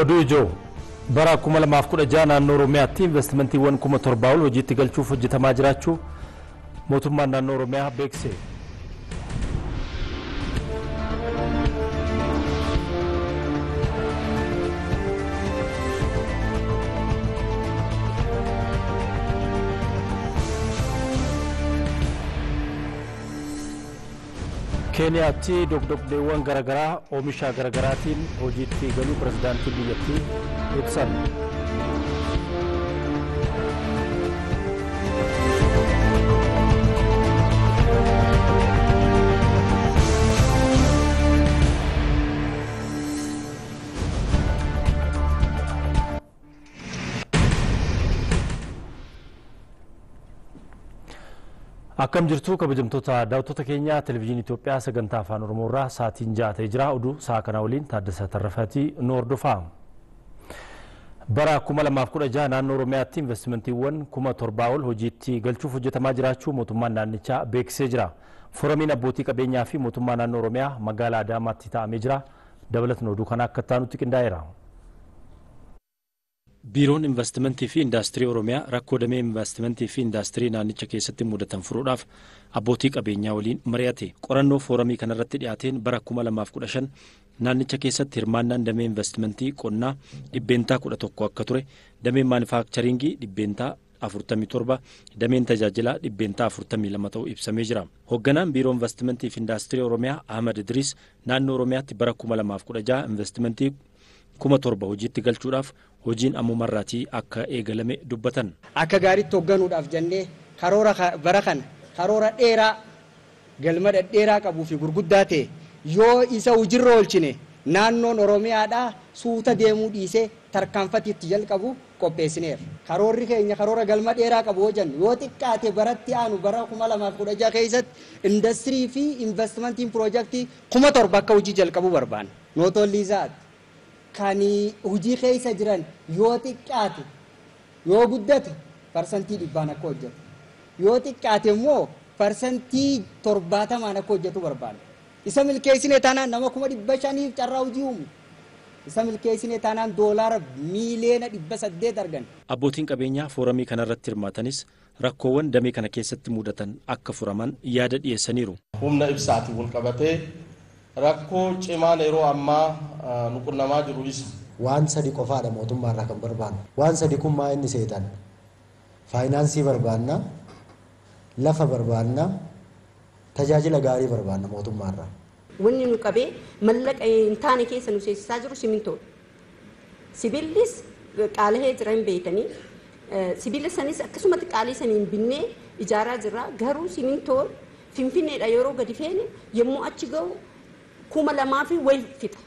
oduu ijoo bara 2016 naannoo oromiyaatti investimantiiwwan 7,000 hojiitti galchuuf hojjetamaa jiraachuu mootummaan naannoo oromiyaa beeksise. keeniyaatti dogdogdeewwan garagaraa oomisha garaatiin hojiitti galuu pirezidaantii biyyattii ibsan. Akkam jirtu kabajamtoota daawwattoota keenya Televizyinii Itoophiyaa sagantaa afaan Oromoo irraa sa'aatiin ja'a ta'ee jira. Oduu sa'a kana waliin taaddasa tarrafati nu hordofa. Bara 2016 naannoo Oromiyaatti investimentiiwwan 1700 ol hojiitti galchuuf hojjetamaa jiraachuu mootummaan naannichaa beeksisee jira. foramiin abbootii qabeenyaa fi mootummaa naannoo Oromiyaa magaalaa Adaamaatti taa'amee jira. dabalatan oduu kana akka taanutti qindaa'eera. biiroon investimentii fi indaastirii oromiyaa rakkoo damee investimentii fi indaastirii naannicha keessatti mudatan furuudhaaf abbootii qabeenyaa waliin mari'ate qorannoo fooramii kanarratti dhiyaateen bara 2015 naannicha keessatti hirmaannaan damee investimentii qonnaa dhibbeentaa 11 akka ture dameen maanifaakcharingii dhibbeentaa 47 dameen tajaajilaa dhibbeentaa 42 ta'uu ibsamee jira hoogganaan biiroo investimentii fi indaastirii oromiyaa ahmad idris naannoo oromiyaatti bara 2016 investimentii kuma torba hojiitti galchuudhaaf hojiin ammumarraatii akka eegalame dubbatan. Akka gaaritti hoogganuudhaaf jennee karoora bara kana karoora dheeraa qabuu gurguddaa ta'e yoo isa hojiirra oolchine naannoon Oromiyaadhaa suuta deemuu dhiisee tarkaanfatiitti jalqabu qopheessineera. Karoorri keenya karoora galma dheeraa qabu yoo xiqqaate baratti aanu bara kuma lamaaf kudha jaha keessatti indastirii fi investimentiin piroojaktii kuma torba akka hojii jalqabu barbaanna. kan hojii keessa jiran yoo xiqqaate yoo guddate parsantii dhibbaan akka hojjetu. Yoo xiqqaate immoo parsantii torbaatamaan akka hojjetu barbaada. Isa milkeessinee taanaan nama kuma dhibba shaniif carraa hojii uumu. isa milkeessinee taanaan doolaara miiliyoona dhibba saddeet argan. Abbootiin qabeenyaa fooramii kanarratti hirmaatanis rakkoowwan damee kana keessatti mudatan akka furaman yaada dhiyeessaniiru. Humna ibsaatiin wal qabatee rakkoo cimaan yeroo ammaa nuqunnamaa jiru isa. Waan sadi qofaadha mootummaarraa kan barbaannu. Waan sadi kun maa inni seetan? Faayinaansii barbaanna, lafa barbaanna, tajaajila gaarii barbaanna mootummaarraa. Wanni nu qabee mallaqa hin keessa nu seessisaa jiru simintoodha. Sibiillis qaala'ee jiran beekanii sibiila sanis akkasumatti qaalii saniin binnee ijaaraa jiraa garuu simintoon finfinneedha yeroo gadi feene yommuu achi gahu kuma lamaa fi fixa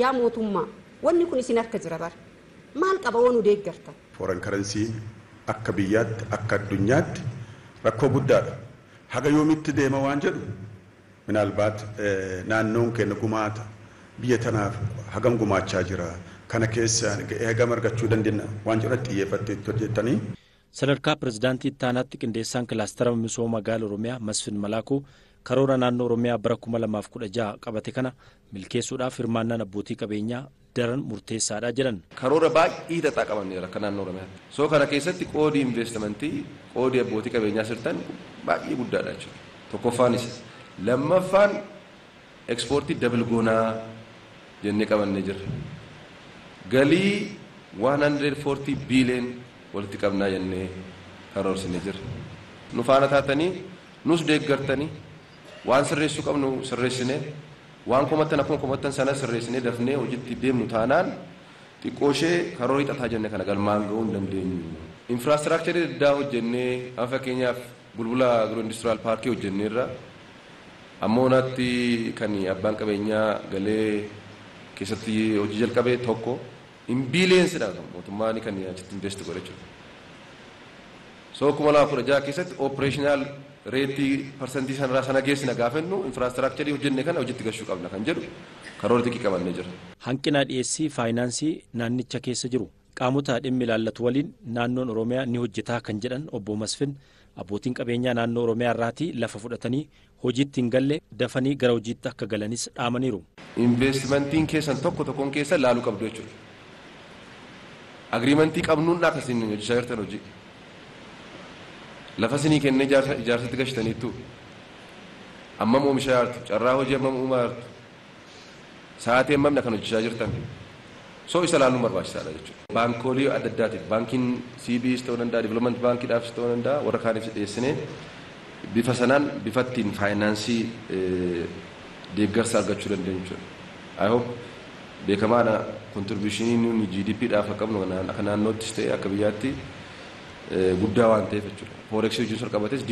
yaa mootummaa wanni kun isin harka jira bara maal qaba nu deeggartan. Foran karansii akka biyyaatti akka addunyaatti rakkoo guddaadha. Haga yoomitti deema waan jedhu albaat eh, naannoon keenya gumaata biyya tanaaf hagam gumaachaa jira. Kana keessaan ga'ee hagam argachuu dandeenya waan jedhu xiyyeeffattee hojjettanii. Sadarkaa pirezidaantii itti qindeessaan kilaasteraa misooma magaala Oromiyaa Masfin Malaakoo karoora naannoo oromiyaa bara kuma lamaaf 2016 qabate kana milkeessuudhaaf hirmaannaan abbootii qabeenyaa daran murteessaadha jedhan. Karoora baay'ee hidhataa qabanneera akka naannoo oromiyaatti. Soo kana keessatti qoodii investimentii qoodii abbootii qabeenyaa sirtan baay'ee guddaadha jechuudha. Tokkoffaan isa. Lammaffaan ekspoortii dabal goonaa jennee qabannee jirra. Galii 140 biileen walitti qabnaa jennee karoorsine jira. Nu faana taatanii nus deeggartanii. waan sirreessuu qabnu sirreessine waan komatan akkuma komatan sana sirreessine dafnee hojiitti deemnu taanaan xiqqoo ishee karoo hiixataa jenne kana galmaan ga'uu hin dandeenyu. Infiraastiraakcharii addaa hojjennee an fakkeenyaaf bulbula agiroo industiraal paarkii hojjenneerra ammoo naatti kan abbaan qabeenyaa galee keessatti hojii jalqabe tokko imbiileensidha kan mootummaan kan achitti invest godhe jechuudha. Soo kuma lamaa jaha keessatti reetii parsantii sanarraa sana geessina gaafennu infiraastraaktcharii hojjenne kana hojjetti gashuu qabna kan jedhu karootii qabannee jira. hanqinaa dhiyeessii faayinaansii naannicha keessa jiru qaamota dhimmi ilaallatu waliin naannoon oromiyaa ni hojjetaa kan jedhan obbo Masfin abbootiin qabeenyaa naannoo oromiyaa irraatii lafa fudhatanii hojiitti hin galle dafanii gara hojiitti akka galanis dhaamaniiru. investmentiin keessan tokko tokkoon keessa laaluu qabdu jechuudha agriimentii qabnuun akkasiin hojii. lafa sinii kennee ijaarsatti gashtaniittu ammam oomisha yaartu carraa hojii ammam uumaa yaartu sa'aatii ammamna kan hojjechaa jirtan soo isa laaluun barbaachisaadha jechuudha. Baankoolii adda addaatiif baankiin CBS ta'uu danda'a divilooment baankiidhaafis ta'uu danda'a warra kaaniif dhiyeessinee bifa sanaan bifattiin faayinaansii eh, deeggarsa argachuu dandeenya jechuudha. I hope beekamaadha kontiribiyuushinii GDP dhaaf qabnu akka naannoottis ta'e akka biyyaatti guddaa waan ta'eef jechuudha. Fooreksii hojii qabates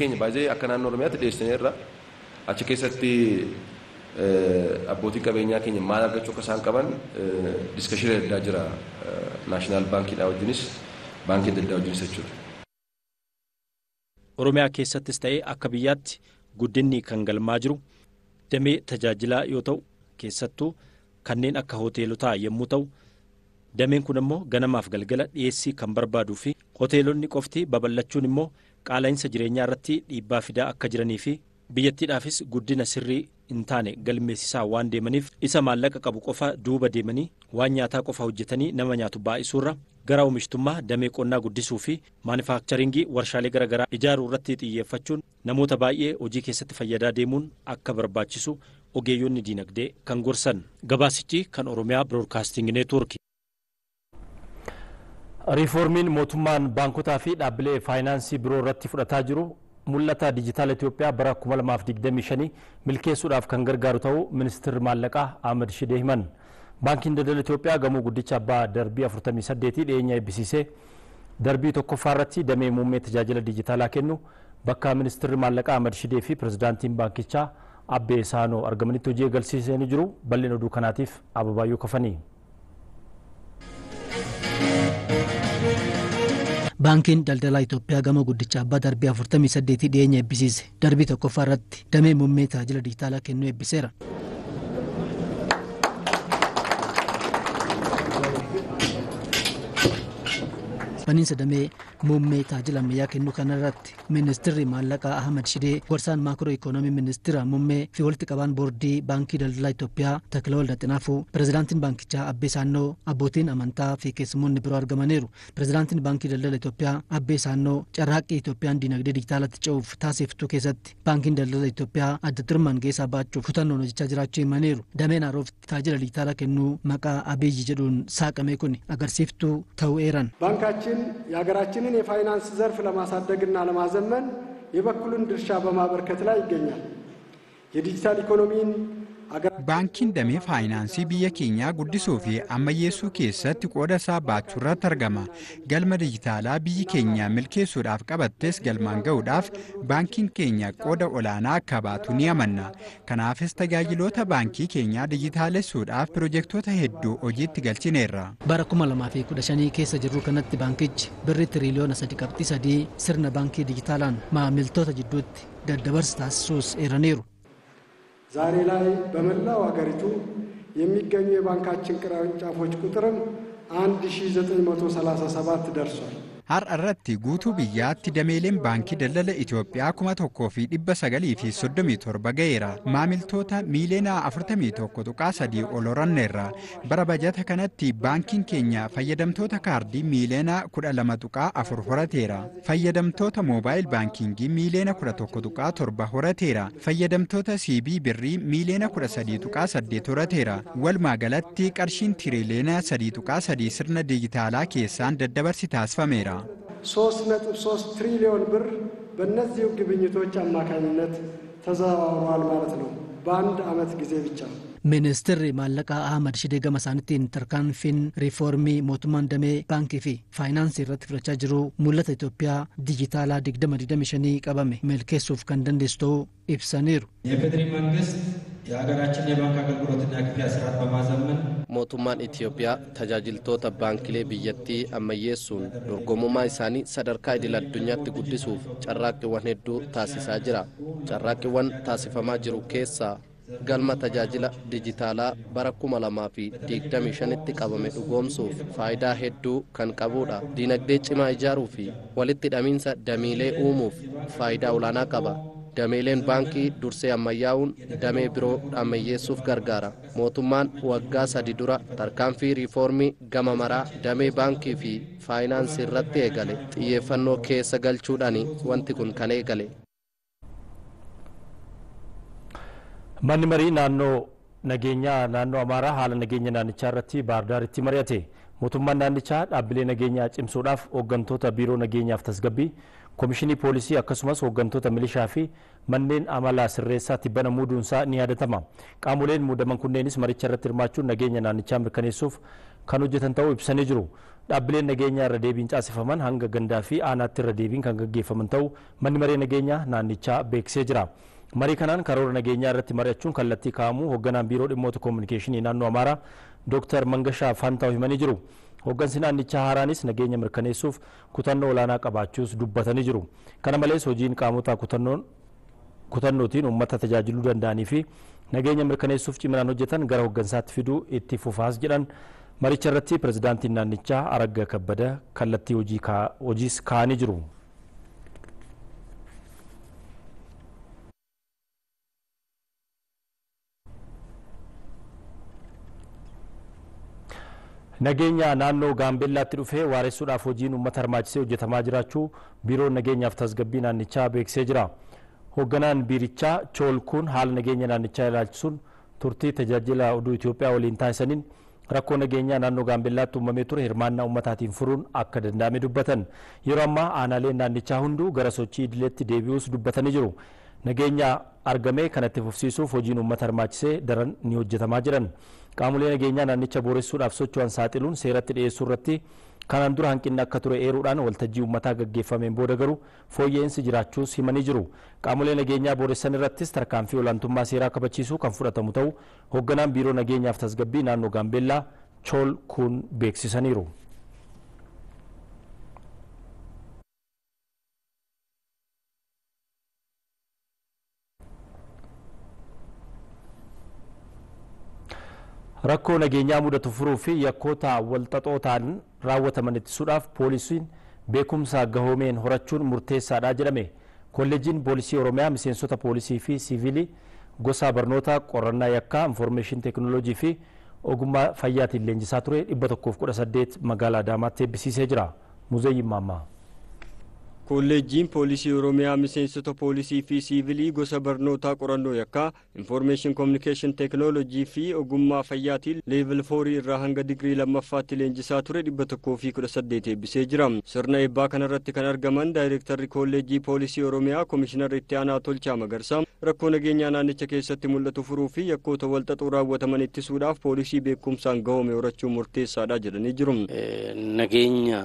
keenya baay'ee akka naannoo Oromiyaatti dhiyeessine achi keessatti abbootiin qabeenyaa keenya maal argachuu akka isaan qaban diskashinii daddaa jira naashinaal baankiidhaa wajjinis baankii adda wajjinis jechuudha. Oromiyaa keessattis ta'ee akka biyyaatti guddinni kan galmaa jiru damee tajaajilaa yoo ta'u keessattuu kanneen akka hoteelotaa yommuu ta'u. dameen kun immoo ganamaaf galgala dhiyeessii kan barbaaduu fi hoteelonni qofti babal'achuun immoo qaala'insa jireenyaa irratti dhiibbaa fidaa akka jiranii fi biyyattiidhaafis guddina sirrii hin taane galmeessisaa waan deemaniif isa maallaqa qabu qofa duuba deemanii waan nyaataa qofa hojjetanii nama nyaatu baay'isuurra gara oomishtummaa damee qonnaa guddisuu fi maanifaakcharingii warshaalee garaa ijaaruu irratti xiyyeeffachuun namoota baay'ee hojii keessatti fayyadaa deemuun akka barbaachisu ogeeyyoonni diinagdee kan gorsan gabaasichi kan oromiyaa Riiformiin mootummaan baankotaa fi dhaabbilee faayinaansii biroo irratti fudhataa jiru mul'ata dijitaala Itoophiyaa bara 2025 milkeessuudhaaf kan gargaaru ta'uu ministeerri maallaqaa Ahmad Shidee himan. Baankiin daldala Itoophiyaa gamoo guddicha abbaa darbii 48 dhiyeenya eebbisiisee darbii tokkoffaa irratti damee muummee tajaajila dijitaalaa kennu bakka ministeerri maallaqaa Ahmad Shidee fi pirezidaantiin baankichaa Abbee Saanoo argamanitti hojii eegalsiisanii jiru bal'ina oduu kanaatiif ababaayyuu kafanii. baankiin daldalaa Itoophiyaa gama guddicha abbaa darbii 48 dhiyeenya eebbisiise darbii tokkoffaa irratti damee muummee tajaajila dijitaalaa kennuu eebbiseera. muummee taajila ammayyaa kennuu kanarratti ministirri maallaqaa ahmad shidee gorsaan maakroo ikoonoomii ministira muummee fi walitti qabaan boordii baankii daldalaa Itoophiyaa takilaawal Laxinaafuu pirezidaantiin baankichaa abbee isaannoo abbootiin amantaa fi keessummoonni biroo argamaniiru pirezidaantiin baankii daldala Itoophiyaa abbee isaannoo carraaqqii Itoophiyaan diinagdee digitaalatti ce'uuf taasiftu keessatti baankiin daldala Itoophiyaa adda turman keessaa baachuuf kutannoon hojjechaa jiraachuu himaniiru dameen haroofti taajila digitaalaa kennuu maqaa abiyyi jedhuun saaqame kun agarsiiftuu eeran የግልን የፋይናንስ ዘርፍ ለማሳደግና ለማዘመን የበኩሉን ድርሻ በማበርከት ላይ ይገኛል። የዲጂታል ኢኮኖሚን Baankiin damee faayinaansii biyya keenyaa guddisuu fi ammayyeessuu keessatti qooda isaa baachuu irratti argama. Galma dijitaalaa biyyi keenyaa milkeessuudhaaf qabattes galmaan ga'uudhaaf baankiin keenya qooda olaanaa akka baatu ni amanna. Kanaafis tajaajiloota baankii keenyaa dijitaalessuudhaaf pirojektoota hedduu hojiitti galchineerra. Bara 2015 keessa jirru kanatti baankichi birri tiriliyoona sadii sirna baankii dijitaalaan maamiltoota jidduutti daddabarsa taasisuus eeraniiru. ዛሬ ላይ በመላው አገሪቱ የሚገኙ የባንካችን ቅርንጫፎች ቁጥርም 1937 ደርሷል። har'a irratti guutuu biyyaatti dameeleen baankii daldala Itoophiyaa 1937 ga'eera maamiltoota miiliyoona 41.3 ol horanneerra bara bajata kanatti baankiin keenya fayyadamtoota kaardii miiliyoona 12.4 horateera fayyadamtoota moobaayil baankiingii miiliyoona 11.7 horateera fayyadamtoota siibii birrii miiliyoona 13.8 horateera walumaa galatti qarshiin tuqaa 3.3 sirna dijitaalaa keessaan daddabarsi taasifameera. 3.3 ትሪሊዮን bir bannazii ግብኝቶች አማካኝነት ተዘዋውረዋል maalat ነው baand amat gizee bicha. Ministeerri maallaqaa Ahmad Shidee Gamasaanittiin tarkaanfiin rifoormii mootummaan damee baankii fi faayinaansii irratti fudhachaa jiru mul'ata Itoophiyaa dijitaalaa shanii qabame keessuuf kan dandeessu ta'uu ibsaniiru. የፌዴራል መንግስት mootummaan Itoophiyaa tajaajiltoota baankilee biyyattii ammayyeessuun dorgomummaa isaanii sadarkaa idil addunyaatti guddisuuf carraaqqiiwwan hedduu taasisaa jira. Carraaqqiiwwan taasifamaa jiru keessaa galma tajaajila dijitaalaa bara 2025 tti qabame dhugoomsuuf faayidaa hedduu kan qabuudha Diinagdee cimaa ijaaruu fi walitti hidhamiinsa damiilee uumuuf faayidaa olaanaa qaba. dameeleen baankii dursee ammayyaa'uun damee biroo dhammayyeessuuf gargaara mootummaan waggaa sadi dura tarkaanfii riifoormii gama maraa damee baankii fi faayinaansii irratti eegale xiyyeeffannoo keessa galchuudhaan wanti kun kan eegale. manni marii naannoo nageenyaa naannoo amaaraa haala nageenya naannichaa irratti baardaaritti mari'ate mootummaan naannichaa dhaabbilee nageenyaa cimsuudhaaf hooggantoota biiroo nageenyaaf tasgabbii. Koomishinii Poolisii akkasumas hooggantoota milishaa fi manneen amalaa sirreessaatti bana muuduunsaa ni yaadatama. Qaamoleen muudaman kunneenis maricha irratti hirmaachuun nageenya naannichaa mirkaneessuuf kan hojjetan ta'uu ibsanii jiru. Dhaabbileen nageenya irra deebiin caasifaman hanga gandaa fi aanaatti irra deebiin kan gaggeeffaman ta'uu manni maree nageenya naannichaa beeksee jira. Marii kanaan karoora nageenyaa irratti mari'achuun kallattii ka'amu hoogganaan biiroo dhimmoota koominikeeshinii naannoo Amaaraa Dooktar Mangashaa Faantaa'u himanii jiru. Hooggansi naannichaa haaraanis nageenya mirkaneessuuf kutannoo olaanaa qabaachuus dubbatanii jiru. Kana malees hojiin qaamotaa kutannootiin uummata tajaajiluu danda'anii fi nageenya mirkaneessuuf ciminaan hojjetan gara hoggansaatti fiduu itti fufaas jedhan. Maricha irratti pirezidaantiin naannichaa Aragga Kabbada kallattii hojiis kaa'anii jiru. Nageenya naannoo Gaambellaatti dhufee waaressuudhaaf hojiin uummata hirmaachisee hojjetamaa jiraachuu biroon nageenyaaf tasgabbii naannichaa beeksee jira. Hoogganaan biirichaa Choolkuun haala nageenya naannichaa ilaalchisuun turtii tajaajila oduu Itoophiyaa waliin taasisaniin rakkoo nageenyaa naannoo Gaambellaatti uumamee ture hirmaannaa uummataatiin furuun akka danda'ame dubbatan. Yeroo ammaa aanaaleen naannichaa hunduu gara sochii idileetti deebi'uus dubbatanii jiru. Nageenya argame kanatti fufsiisuuf hojiin uummata harmaachisee daran ni hojjetamaa qaamolee nageenyaa naannicha booressuudhaaf socho'an saaxiluun seeratti dhiyeessuu irratti kanaan dura hanqinni akka ture eeruudhaan waltajjii uummataa gaggeeffameen booda garuu fooyya'insi jiraachuus himanii jiru qaamolee nageenyaa booressan irrattis tarkaanfii olaantummaa seeraa kabachiisu kan fudhatamu ta'u hoogganaan biiroo nageenyaaf tasgabbii naannoo gaambeellaa chool kun beeksisaniiru. rakkoo nageenyaa mudatu furuuf yakkoota walxaxoo ta'an raawwataman ittisuudhaaf poolisiin beekumsa gahoomeen horachuun murteessaadha jedhame kolleejiin poolisii oromiyaa miseensota poolisii fi siviili gosa barnoota qorannaa yakkaa infoormeeshin teeknoolojii fi ogummaa fayyaatiin leenjisaa ture 118 magaalaa daamaatti eebbisiisee jira muzayyiin Kolleejjiin Poolisii Oromiyaa miseensota poolisii fi siivilii gosa barnootaa qorannoo yakkaa Infoormeeshin Kominikeeshin Teekinooloojii fi ogummaa fayyaatiin level foorii irraa hanga digirii lammaffaatti leenjisaa ture dhibba tokkoo fi kudha saddeet eebbisee jira. Sirna eebbaa kanarratti kan argaman daayirektarri Kolleejjii Poolisii Oromiyaa Komishinar itti aanaa Tolchaa Magarsaa rakkoo nageenyaa naannicha keessatti mul'atu furuu fi yakkoota walxaxuu raawwataman ittisuudhaaf poolisii beekumsaan gahome horachuu murteessaadha jedhanii jiru. Nageenya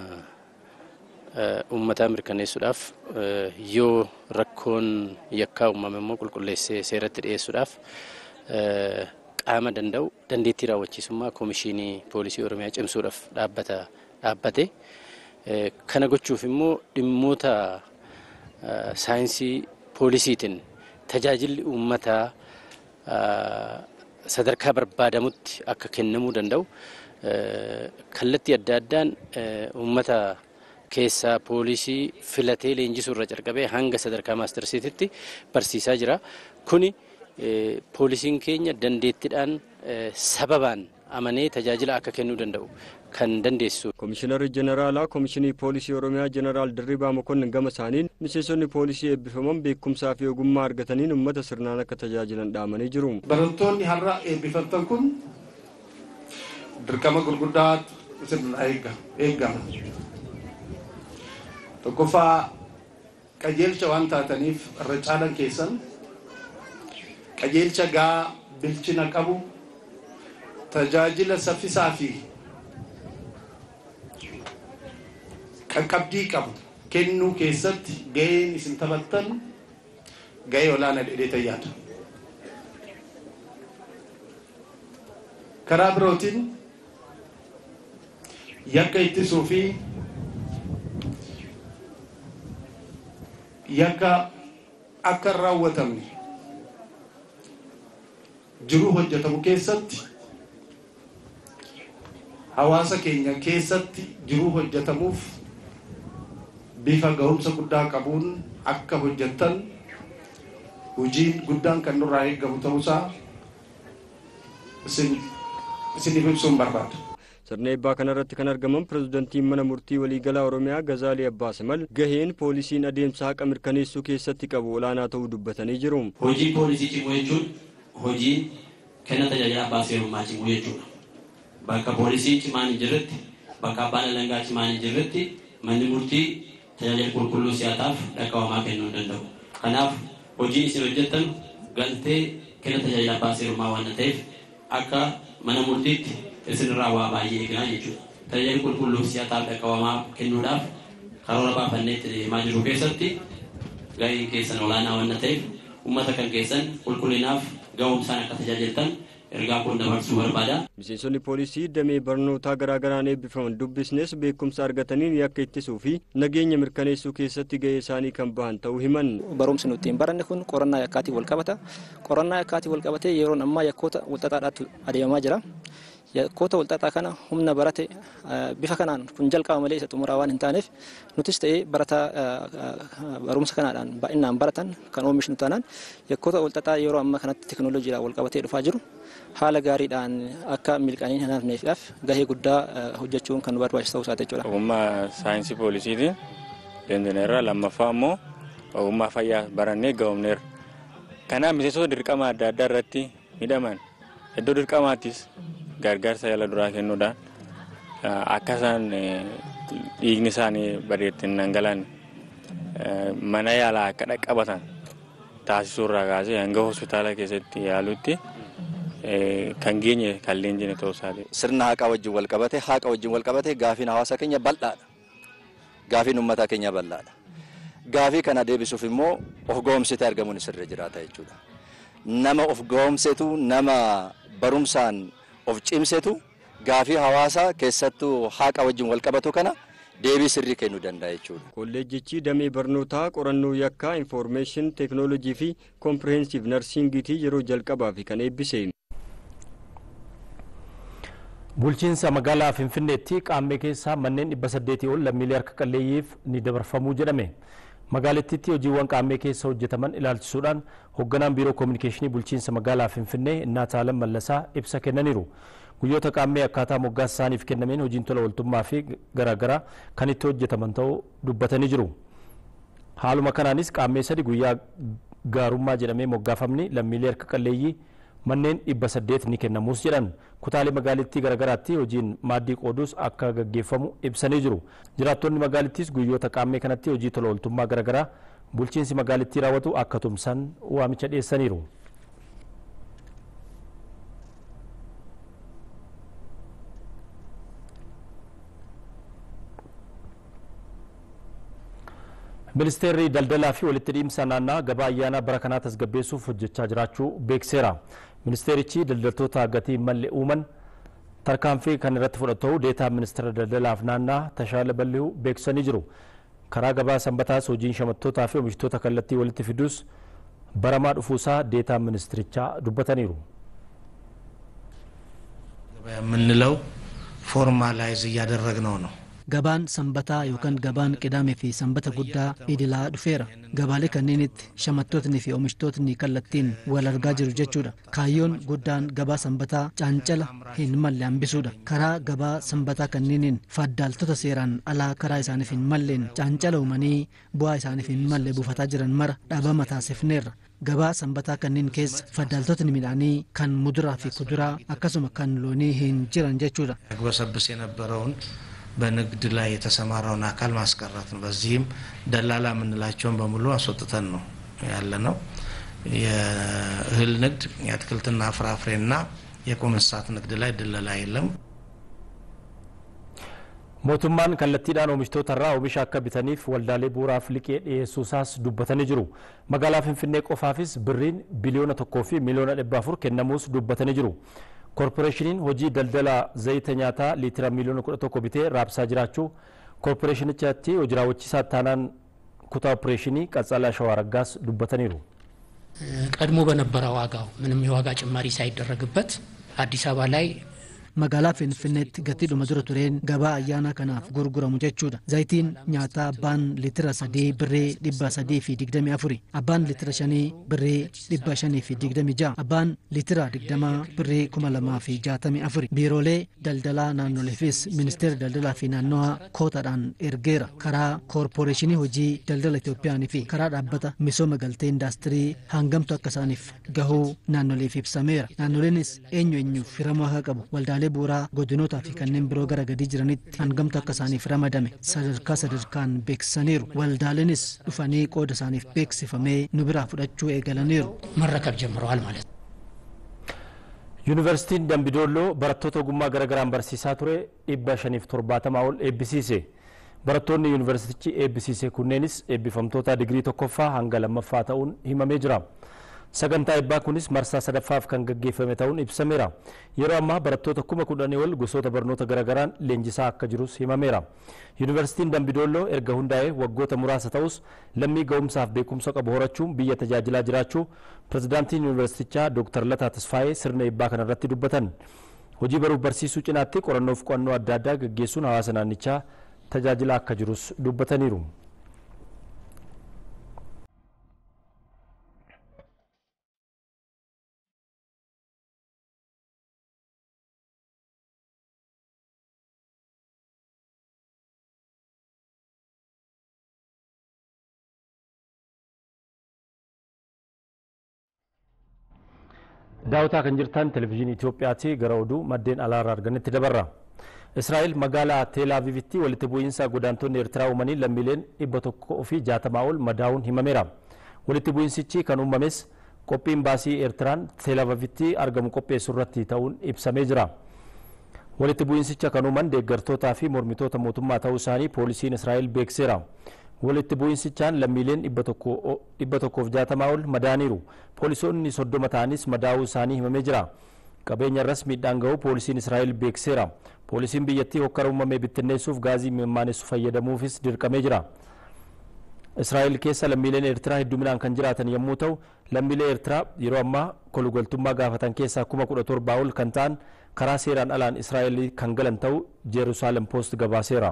uummataa eh, mirkaneessuudhaaf eh, yoo rakkoon yakkaa uumame immoo qulqulleessee seeratti dhiyeessuudhaaf eh, qaama danda'u dandeettii raawwachiisummaa koomishinii poolisii oromiyaa cimsuudhaaf dhaabbata dhaabbate kana gochuuf immoo dhimmoota saayinsii poolisiitiin tajaajilli uummataa sadarkaa barbaadamutti akka kennamuu danda'u kallattii adda addaan uummata keessaa poolisii filatee leenjisu irra calqabee hanga sadarkaa maastarsiititti barsiisaa jira. Kuni e, poolisiin keenya dandeettidhaan e, sababaan amanee tajaajila akka kennuu danda'u kan dandeessu. Komishinarri Jeneraalaa Komishinii Poolisii Oromiyaa Jeneraal Dirribaa Mokonnin gama isaaniin miseensonni poolisii eebbifaman beekumsaa fi ogummaa argataniin uummata sirnaan akka tajaajilan dhaamanii jiru. Barattoonni har'a eebbifamtan kun dirqama gurguddaa eeggama. Tokkoffaa qajeelcha waan taataniif irra caalan keessan qajeelcha gaa bilchina qabu tajaajila saffisaa fi qaqqabdii qabu kennuu keessatti gaheen isin taphattan gahee olaanaa dheedhee tayyaadha. Karaa birootiin yakka ittisuu fi yakka akka raawwatame jiruu hojjetamu keessatti hawaasa keenya keessatti jiruu hojjetamuuf bifa gahumsa guddaa qabuun akka hojjetan hojiin guddaan kan nurraa eegamu ta'uusaa isin ibsuun barbaada. sirna eebbaa kanarratti kan argaman pirezidantiin mana murtii waliigalaa oromiyaa gazaalee Abbaasimal gaheen poolisiin adeemsa haqa mirkaneessuu keessatti qabu olaanaa ta'uu dubbatanii jiru. hojii poolisii cimuu jechuun hojii kenna tajaajila abbaa seerummaa jechuudha. bakka poolisii cimaan hin jirretti bakka abbaa alangaa hin jirretti manni murtii tajaajila qulqulluu si'ataaf dhaqqabamaa kennuu hin danda'u. Kanaaf hojii isin hojjetan galtee kenna tajaajila waan ta'eef akka mana murtiitti isinirraa waa baay'ee eegaa jechuudha. Tajaajilan qulqulluuf si'ataa qaqqabamaa kennuudhaaf karoora baafannee itti deemaa jiru keessatti gaheen keessan olaanaa waan ta'eef uummata kan keessan qulqullinaaf ga'umsaan akka tajaajiltan ergaa kun barbaada. Miseensonni poolisii damee barnootaa garaagaraan eebbifaman dubbisnes beekumsa argataniin akka ittisuu fi nageenya mirkaneessuu keessatti gahee isaanii kan bahan ta'uu himan. Barumsi nuti hin baranne kun qorannaa yakkaatiin wal qabata. Qorannaa yakkaatiin yeroon ammaa yakkoota adeemamaa jira. Yakkoota walxaxaa kana humna barate bifa kanaan kun jalqaba malee isa xumuraa waan hin taaneef nutis ta'ee barataa barumsa kanaadhaan baay'inaan baratan kan oomishnu taanaan yakkoota walxaxaa yeroo ammaa kanatti teekinooloojiidhaan walqabatee dhufaa jiru haala gaariidhaan akka milkaaniin hin hafneefidhaaf gahee guddaa hojjechuun kan barbaachisu ta'uu isaati jechuudha. Ogummaa saayinsii poolisiitiin leenjineerra lammaffaa immoo ogummaa fayyaa barannee ga'umneerra. Kanaaf miseensota dirqama adda addaa irratti hidhaman iddoo dirqamaattis gargaarsa yaala duraa kennuudhaan akka isaan e, dhiigni isaanii bareettiin dhangalaan e, mana yaalaa akka dhaqqabatan taasisuurraa kaasee hanga hospitaala keessatti yaalutti e, kan geenye kan jenne ta'uu Sirna haaqa wajjin wal qabate haaqa wajjin wal qabate gaafiin hawaasa keenya bal'aadha. Gaafiin uummataa keenya bal'aadha. Gaafii kana deebisuuf immoo of goomsitee argamuun jiraata jechuudha. Nama of goomsetu nama barumsaan of cimsetu gaafii hawaasaa keessattuu haaqa wajjin wal qabatu kana deebii sirrii kennuu danda'a jechuudha. Kolleejjichi damee barnootaa qorannoo yakka informeeshin teeknoolojii fi koompirehensiiv narsiingiitii yeroo jalqabaafi kan eebbise. Bulchiinsa magaalaa Finfinneetti qaammee keessaa manneen dhibba ol lammiilee harka qalleeyyiif ni dabarfamuu jedhame. magaalattiitti hojiiwwan qaamee keessa hojjetaman ilaalchisuudhaan hoogganaan biiroo koominikeeshinii bulchiinsa magaalaa Finfinnee Innaat Alam Mallasaa ibsa kennaniiru. Guyyoota qaamee akkaataa moggaasa isaaniif kennameen hojiin tola waltummaa fi garaagaraa kan itti hojjetaman ta'uu dubbatanii jiru. Haaluma kanaanis qaamee sadi guyyaa gaarummaa jedhamee moggaafamni lammiilee harka qalleeyyii manneen dhibba saddeet ni kennamus jedhan kutaalee magaalittii garaagaraatti hojiin maaddii qoodus akka gaggeeffamu ibsanii jiru jiraattonni magaalittis guyyoota qaammee kanatti hojii tola ooltummaa garaagaraa bulchiinsi magaalittii raawwatu akka tumsan waamicha dhiyeessaniiru. Ministeerri daldalaa fi walitti dhiimsanaannaa gabaa ayyaana bara tasgabbeessuuf hojjechaa jiraachuu beekseera. Ministeerichi daldaltoota gatii mallee uuman tarkaanfii kan irratti fudhatu deetaa ministeera daldalaaf naannaa Tashaala Balli'uu beeksisanii jiru. Karaa gabaa sanbataas hojiin shamartootaa fi oomishtoota kallattii walitti fidus baramaa dhufuusaa deetaa ministerichaa dubbataniiru. የምንለው ፎርማላይዝ እያደረግነው ነው gabaan sanbataa yookaan gabaan qidaame fi sanbata guddaa idilaa dhufeera gabaalee kanneenitti shamattootni fi oomishtootni kallattiin wal argaa jiru jechuudha kaayyoon guddaan gabaa sanbataa caancala hin malle hambisuudha karaa gabaa sanbataa kanneeniin faaddaaltota seeraan alaa karaa isaaniif hin malleen caancala uumanii bu'aa isaaniif hin malle buufataa jiran mara dhabama taasifneerra gabaa sanbataa kanneen keessa fadaaltotni midhaanii kan muduraa fi kuduraa akkasuma kan loonii hin jiran jechuudha. በንግድ ላይ የተሰማራውን አካል ማስቀረት ነው። በዚህም ደላላ የምንላቸውን በሙሉ አስወጥተን ነው ያለ ነው። የእህል ንግድ፣ የአትክልትና ፍራፍሬና የቁም እንስሳት ንግድ ላይ ደላላ የለም። ሞቱማን ከለቲዳን ኦሚሽቶተራ ኦሚሽ አከ ቢተኒፍ ወልዳሌ ቡራፍ ሊቄ ዲኤሱሳስ ዱበተኒ ጅሩ መጋላ ፍንፍኔ ቆፋፊስ ብሪን ቢሊዮነ ቶኮፊ ሚሊዮነ ደባፉር ኬነሙስ ዱበተኒ ጅሩ ኮርፖሬሽንን ሆጂ ደልደላ ዘይተ ኛታ ሊትረ ሚሊዮን ኩ ቶኮ ቢቴ ራብሳ ጅራችሁ ኮርፖሬሽን ቻቲ ወጅራዎች ሳታናን ኩታ ኦፕሬሽኒ ቀጻላ ሸዋ ረጋስ ዱበተን ይሩ ቀድሞ በነበረ ዋጋው ምንም የዋጋ ጭማሪ ሳይደረግበት አዲስ አበባ ላይ magaalaa finfinneetti dhuma dura tureen gabaa ayyaana kanaaf gurguramu jechuudha zayitiin nyaataa abbaan litira sadii birrii dhibba sadii fi afuri abbaan litira shanii shanii fi digdami ja'a abbaan litira digdamaa kuma lamaa fi jaatami afuri biiroolee daldalaa naannoleefis ministeera daldalaa fi naanno'aa kootaadhaan ergeera karaa koorporeeshinii hojii daldala Itoophiyaanii fi karaa dhaabbata misooma galtee indaastirii hangamtu akka isaaniif gahuu naannoleef ibsameera naannoleenis eenyu eenyuuf firamu akka qabu meeshaalee bu'uuraa godinootaa fi kanneen biroo gara gadii jiranitti hangamtu akka isaaniif ramadame sadarkaa sadarkaan beeksisaniiru waldaalinis dhufanii qooda isaaniif beeksifamee nu biraa fudhachuu eegalaniiru. Marra kab Yuunivarsiitiin barattoota ogummaa garaa garaan barsiisaa ture dhibba torbaatamaa ol eebbisiise. Barattoonni yuunivarsiitichi eebbisiise kunneenis eebbifamtoota digirii tokkoffaa hanga lammaffaa ta'uun himamee jira. Sagantaa eebbaa kunis marsaa sadaffaaf kan gaggeeffame ta'uun ibsameera. Yeroo ammaa barattoota kuma kudhanii ol gosoota barnoota garagaraan leenjisaa akka jirus himameera. Yuunivarsiitiin Dambidoolloo erga hundaa'ee waggoota muraasa ta'us lammii ga'umsaaf beekumsa qabu horachuun biyya tajaajilaa jiraachuu pirezidaantiin yuunivarsiitichaa Dr. Lataa Tasfaayee sirna eebbaa kana irratti dubbatan. Hojii baruuf barsiisuu cinaatti qorannoof qo'annoo adda addaa gaggeessuun hawaasa naannichaa tajaajilaa akka jirus dubbataniiru. Daawwitaa kan jirtan televizyiinii Itoophiyaati gara oduu maddeen alaarraa arganitti dabarra. Israa'el magaalaa Teelaaviivitti walitti bu'iinsa godaantonni Eertiraa uumanii lammiileen dhibba tokkoo fi jaatamaa ol madaa'uun himameera. Walitti bu'iinsichi kan uumames qophii imbaasii Eertiraan Teelaaviivitti argamu qopheessu irratti ta'uun ibsamee jira. Walitti bu'iinsicha kan uuman deeggartootaa fi mormitoota mootummaa ta'uu isaanii poolisiin Israa'el beekseera. walitti bu'iinsichaan lammiileen dhibba tokkoof jaatamaa ol madaaniiru poolisoonni soddoma ta'anis madaa'uu isaanii himamee jira qabeenya irras miidhaan ga'u poolisiin israa'el beekseera poolisiin biyyattii hokkarumamee bittinneessuuf gaazii mimaanessu fayyadamuufis dirqamee jira israa'el keessa lammiileen eertiraa hedduminaan kan jiraatan yommuu ta'u lammiilee eertiraa yeroo ammaa kolugaltummaa gaafatan keessaa kuma kudha torbaa ol kan ta'an karaa seeraan alaan israa'el kan galan ta'u jeerusaaleem gabaaseera.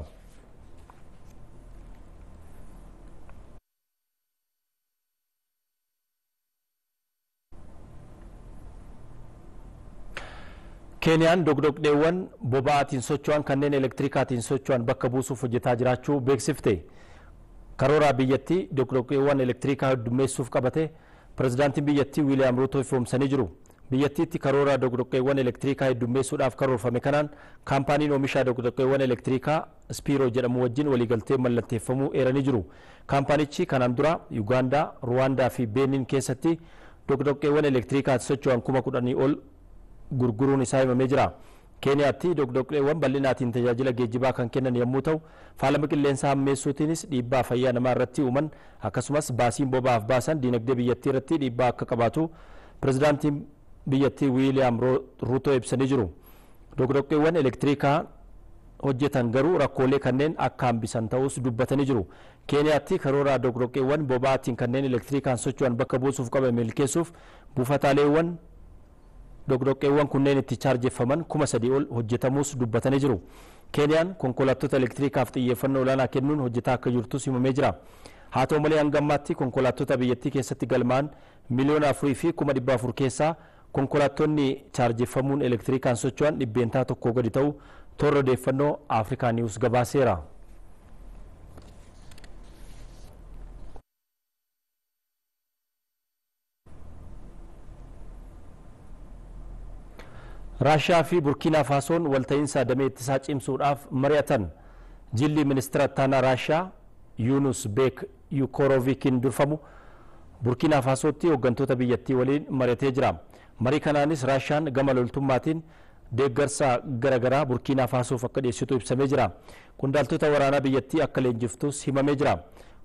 Keeniyaan dogdogdeewwan boba'aatiin socho'an kanneen elektirikaatiin socho'an bakka buusuuf hojjetaa jiraachuu beeksifte. Karooraa biyyattii dogdogdeewwan elektirikaa heddummeessuuf qabate pirezidaantiin biyyattii Wiiliyaam Ruutoo ifoomsanii jiru. Biyyattiitti karooraa dogdogdeewwan elektirikaa heddummeessuudhaaf karoorfame kanaan kaampaaniin oomisha dogdogdeewwan elektirikaa Spiiroo jedhamu wajjin waliigaltee mallatteeffamuu eeranii jiru. Kaampaanichi kanaan dura Yuugaandaa, Ruwaandaa fi Beeniin keessatti dogdogdeewwan elektirikaa socho'an kuma kudhanii ol gurguruun isaa himamee jira. keeniyaatti dogdoqqeewwan bal'inaatiin tajaajila geejjibaa kan kennan yommuu ta'u faalama qilleensa hammeessuutiinis dhiibbaa fayyaa namaa irratti uuman akkasumas baasiin boba'aaf baasan diinagdee biyyattii irratti dhiibbaa akka qabaatu pirezidaantiin biyyattii wiiliyaam ruutoo ibsanii jiru dogdoqqeewwan elektiriikaa hojjetan garuu rakkoolee kanneen akka hambisan ta'us dubbatanii jiru keeniyaatti karoora dogdoqqeewwan boba'aatiin kanneen elektiriikaan socho'an bakka buusuuf qaban milkeessuuf buufataaleewwan Dhokdhoqqeewwan kunneen itti chaarjeffaman kuma sadii ol hojjetamus dubbatanii jiru. Keeniyaan konkolaattota elektiriikaaf xiyyeeffannoo olaanaa kennuun hojjetaa akka jirtus himamee jira. Haa ta'u malee hanga ammaatti konkolaattota biyyattii keessatti galmaan miliyoona afurii fi keessaa konkolaattonni chaarjeffamuun elektiriikaan socho'an dhibbeentaa tokkoo gadi ta'u torra odeeffannoo Afrikaa Niwus gabaaseera. ራሽያ ፊ ቡርኪና ፋሶን ወልተይንሳ ደሜ ትሳ ጭምሱዳፍ መሪያተን ጅሊ ሚኒስትረ ታና ራሽያ ዩኑስ ቤክ ዩኮሮቪኪን ዱርፈሙ ቡርኪና ፋሶቲ ወገንቶተ ብየቲ ወሊን መሬቴ ጅራ መሪ ከናኒስ ራሽያን ገመ ሎልቱማቲን ደገርሳ ገረገራ ቡርኪና ፋሶ ፈቀደሲቱ ይብሰሜ ጅራ ኩንዳልቶተ ወራና ብየቲ አከሌን ጅፍቱስ ሂመሜ ጅራ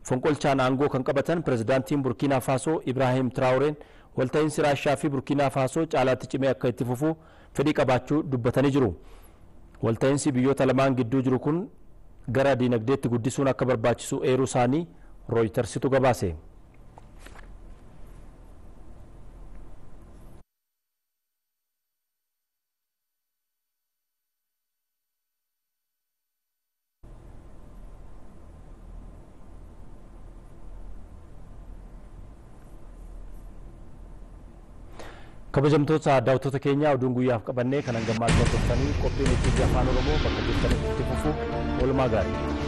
ፎንቆልቻን አንጎ ከንቀበተን ፕሬዚዳንቲን ቡርኪና ፋሶ ኢብራሂም ትራውሬን ወልተይንስ ራሽያ ፊ ቡርኪና ፋሶ ጫላት ጭሜ አካይትፉፉ fedhii qabaachuu dubbatanii jiru walta'iinsi biyyoota lamaan gidduu jiru kun gara diinagdeetti guddisuun akka barbaachisu eeruu isaanii rooyitersitu gabaase Kabajamtoota daawwattoota keenya oduun guyyaaf qabannee kanan gammaa turan turtanii qophiin ittiin afaan Oromoo bakka itti fufu oolmaa gaarii.